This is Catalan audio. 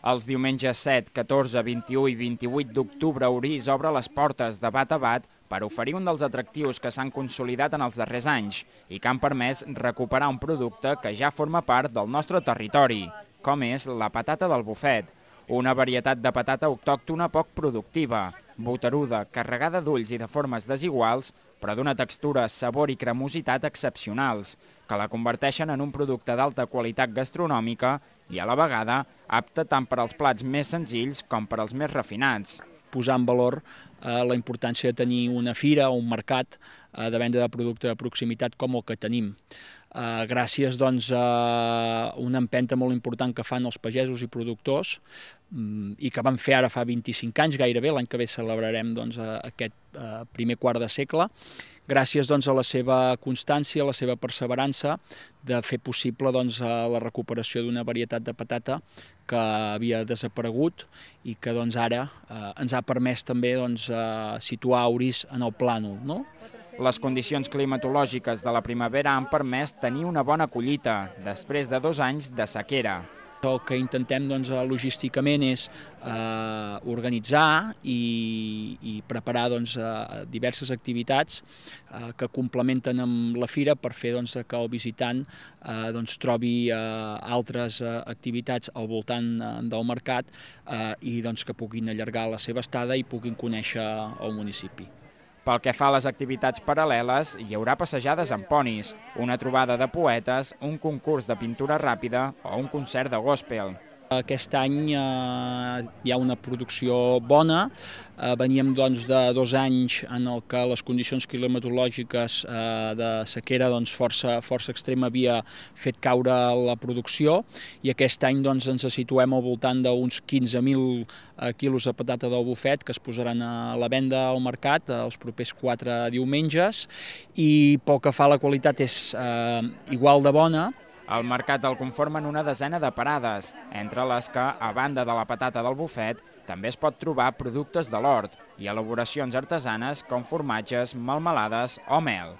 Els diumenges 7, 14, 21 i 28 d'octubre Orís obre les portes de bat a bat per oferir un dels atractius que s'han consolidat en els darrers anys i que han permès recuperar un producte que ja forma part del nostre territori, com és la patata del bufet, una varietat de patata autòctona poc productiva, boteruda, carregada d'ulls i de formes desiguals, però d'una textura, sabor i cremositat excepcionals, que la converteixen en un producte d'alta qualitat gastronòmica i a la vegada apte tant per als plats més senzills com per als més refinats. Posar en valor eh, la importància de tenir una fira o un mercat eh, de venda de producte de proximitat com el que tenim. Eh, gràcies doncs, a una empenta molt important que fan els pagesos i productors mm, i que van fer ara fa 25 anys gairebé, l'any que ve celebrarem doncs, eh, aquest Eh, primer quart de segle, gràcies doncs, a la seva constància, a la seva perseverança de fer possible doncs, eh, la recuperació d'una varietat de patata que havia desaparegut i que doncs, ara eh, ens ha permès també doncs, eh, situar Auris en el plànol. No? Les condicions climatològiques de la primavera han permès tenir una bona collita després de dos anys de sequera. El que intentem doncs, eh, logísticament és eh, organitzar i, i preparar doncs, eh, diverses activitats eh, que complementen amb la fira per fer doncs, que el visitant eh, doncs, trobi eh, altres eh, activitats al voltant eh, del mercat eh, i doncs, que puguin allargar la seva estada i puguin conèixer el municipi. Pel que fa a les activitats paral·leles, hi haurà passejades amb ponis, una trobada de poetes, un concurs de pintura ràpida o un concert de gospel. Aquest any eh, hi ha una producció bona, eh, veníem doncs, de dos anys en el que les condicions climatològiques eh, de sequera doncs, força, força extrema havia fet caure la producció i aquest any doncs, ens situem al voltant d'uns 15.000 eh, quilos de patata del bufet que es posaran a la venda al mercat eh, els propers quatre diumenges i pel que fa a la qualitat és eh, igual de bona. El mercat el conformen una desena de parades, entre les que, a banda de la patata del bufet, també es pot trobar productes de l'hort i elaboracions artesanes com formatges, melmelades o mel.